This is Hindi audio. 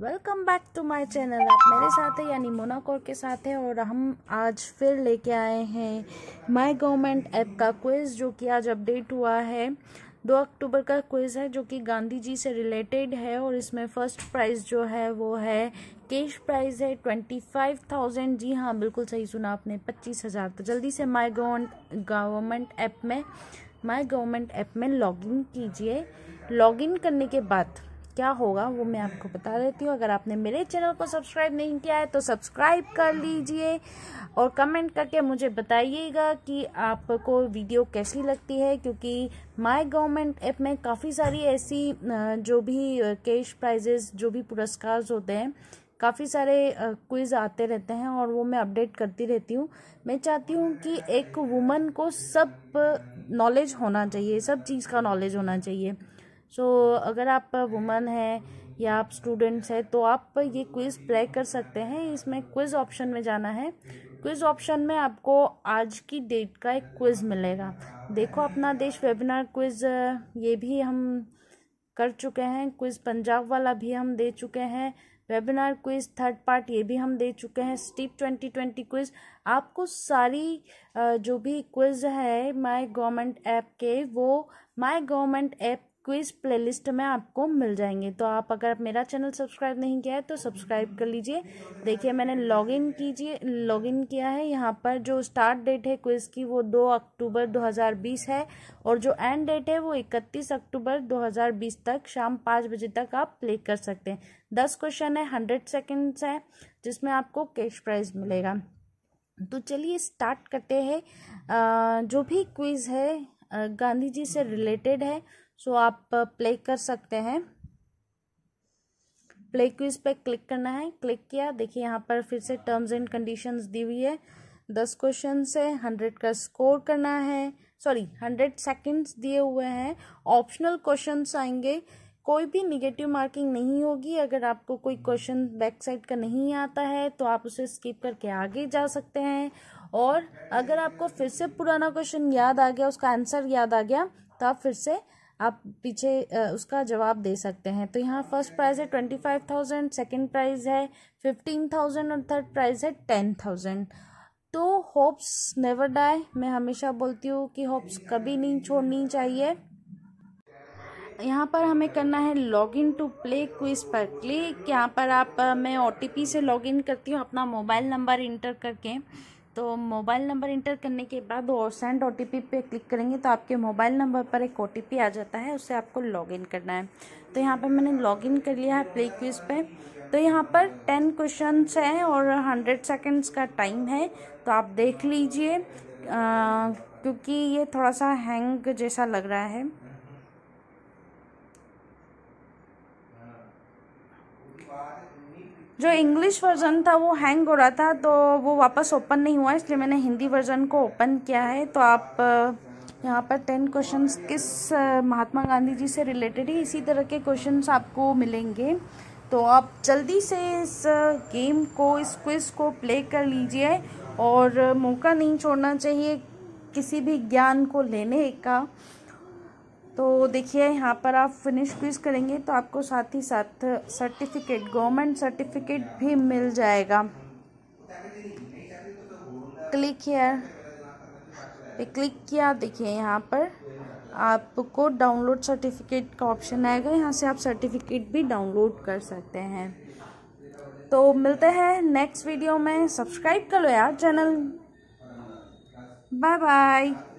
welcome back to my channel आप मेरे साथ हैं यानी मोना कौर के साथ है और हम आज फिर लेके आए हैं माय गवर्नमेंट ऐप का क्विज़ जो कि आज अपडेट हुआ है दो अक्टूबर का क्विज़ है जो कि गांधी जी से रिलेटेड है और इसमें फ़र्स्ट प्राइज़ जो है वो है कैश प्राइज़ है ट्वेंटी फाइव थाउजेंड जी हाँ बिल्कुल सही सुना आपने पच्चीस हज़ार तो जल्दी से माई गवर्नमेंट ऐप में माई गवर्नमेंट ऐप में लॉगिन कीजिए लॉगिन करने के बाद क्या होगा वो मैं आपको बता देती हूँ अगर आपने मेरे चैनल को सब्सक्राइब नहीं किया है तो सब्सक्राइब कर लीजिए और कमेंट करके मुझे बताइएगा कि आपको वीडियो कैसी लगती है क्योंकि माय गवर्नमेंट ऐप में काफ़ी सारी ऐसी जो भी कैश प्राइजेस जो भी पुरस्कार होते हैं काफ़ी सारे क्विज़ आते रहते हैं और वो मैं अपडेट करती रहती हूँ मैं चाहती हूँ कि एक वुमन को सब नॉलेज होना चाहिए सब चीज़ का नॉलेज होना चाहिए सो so, अगर आप वुमन हैं या आप स्टूडेंट्स हैं तो आप ये क्विज़ प्ले कर सकते हैं इसमें क्विज़ ऑप्शन में जाना है क्विज़ ऑप्शन में आपको आज की डेट का एक क्विज़ मिलेगा देखो अपना देश वेबिनार क्विज़ ये भी हम कर चुके हैं क्विज़ पंजाब वाला भी हम दे चुके हैं वेबिनार क्विज थर्ड पार्ट ये भी हम दे चुके हैं स्टीप ट्वेंटी ट्वेंटी क्विज आपको सारी जो भी क्विज है माय गवर्नमेंट ऐप के वो my government app quiz playlist में आपको मिल जाएंगे तो आप अगर मेरा चैनल सब्सक्राइब नहीं किया है तो सब्सक्राइब कर लीजिए देखिए मैंने लॉगिन कीजिए लॉगिन किया है यहाँ पर जो स्टार्ट डेट है क्विज़ की वो 2 अक्टूबर 2020 है और जो एंड डेट है वो 31 अक्टूबर 2020 तक शाम पाँच बजे तक आप प्ले कर सकते हैं दस क्वेश्चन है हंड्रेड सेकेंड्स है जिसमें आपको कैश प्राइज मिलेगा तो चलिए स्टार्ट करते हैं जो भी क्विज़ है गांधी जी से रिलेटेड है सो आप प्ले uh, कर सकते हैं प्ले क्विज पे क्लिक करना है क्लिक किया देखिए यहाँ पर फिर से टर्म्स एंड कंडीशंस दी हुई है दस क्वेश्चन है हंड्रेड का स्कोर करना है सॉरी हंड्रेड सेकेंड्स दिए हुए हैं ऑप्शनल क्वेश्चन आएंगे कोई भी निगेटिव मार्किंग नहीं होगी अगर आपको कोई क्वेश्चन बैक साइड का नहीं आता है तो आप उसे स्किप करके आगे जा सकते हैं और अगर आपको फिर से पुराना क्वेश्चन याद आ गया उसका आंसर याद आ गया तो आप फिर से आप पीछे उसका जवाब दे सकते हैं तो यहाँ फर्स्ट प्राइज़ है twenty five thousand second prize है फिफ्टीन थाउजेंड और थर्ड प्राइज़ है टेन थाउजेंड तो होप्स नेवर डाई मैं हमेशा बोलती हूँ कि होप्स कभी नहीं छोड़नी चाहिए यहाँ पर हमें करना है log in to play quiz पर क्लिक यहाँ पर आप मैं ओ से लॉग इन करती हूँ अपना मोबाइल नंबर इंटर करके तो मोबाइल नंबर इंटर करने के बाद और सेंड ओ टी पी पे क्लिक करेंगे तो आपके मोबाइल नंबर पर एक ओ टी पी आ जाता है उससे आपको लॉग इन करना है तो यहाँ पर मैंने लॉग इन कर लिया है प्ले क्विज पे तो यहाँ पर टेन क्वेश्चन हैं और हंड्रेड सेकेंड्स का टाइम है तो आप देख लीजिए क्योंकि ये थोड़ा सा हैंग जैसा लग रहा है जो इंग्लिश वर्ज़न था वो हैंग हो रहा था तो वो वापस ओपन नहीं हुआ इसलिए मैंने हिंदी वर्ज़न को ओपन किया है तो आप यहाँ पर टेन क्वेश्चंस किस महात्मा गांधी जी से रिलेटेड ही इसी तरह के क्वेश्चंस आपको मिलेंगे तो आप जल्दी से इस गेम को इस क्विज़ को प्ले कर लीजिए और मौका नहीं छोड़ना चाहिए किसी भी ज्ञान को लेने का तो देखिए यहाँ पर आप फिनिश क्विज करेंगे तो आपको साथ ही साथ सर्टिफिकेट गवर्नमेंट सर्टिफिकेट भी मिल जाएगा क्लिक हेयर पे क्लिक किया देखिए यहाँ पर आपको डाउनलोड सर्टिफिकेट का ऑप्शन आएगा यहाँ से आप सर्टिफिकेट भी डाउनलोड कर सकते हैं तो मिलते हैं नेक्स्ट वीडियो में सब्सक्राइब कर लो यार चैनल बाय बाय